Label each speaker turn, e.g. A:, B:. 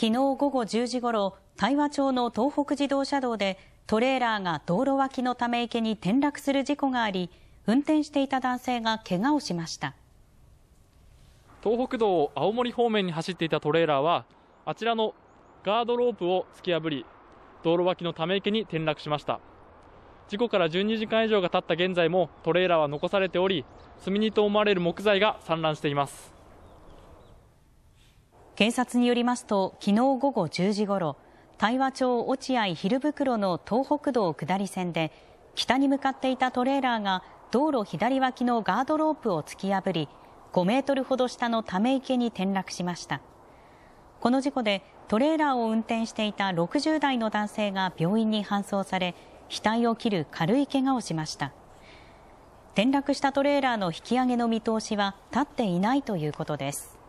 A: 昨日午後10時ごろ、大和町の東北自動車道でトレーラーが道路脇のため池に転落する事故があり、運転していた男性がけがをしました。
B: 東北道を青森方面に走っていたトレーラーは、あちらのガードロープを突き破り、道路脇のため池に転落しました。事故から12時間以上が経った現在もトレーラーは残されており、積み荷と思われる木材が散乱しています。
A: 警察によりますと昨日午後10時ごろ大和町落合昼袋の東北道下り線で北に向かっていたトレーラーが道路左脇のガードロープを突き破り5メートルほど下のため池に転落しましたこの事故でトレーラーを運転していた60代の男性が病院に搬送され額を切る軽いけがをしました転落したトレーラーの引き上げの見通しは立っていないということです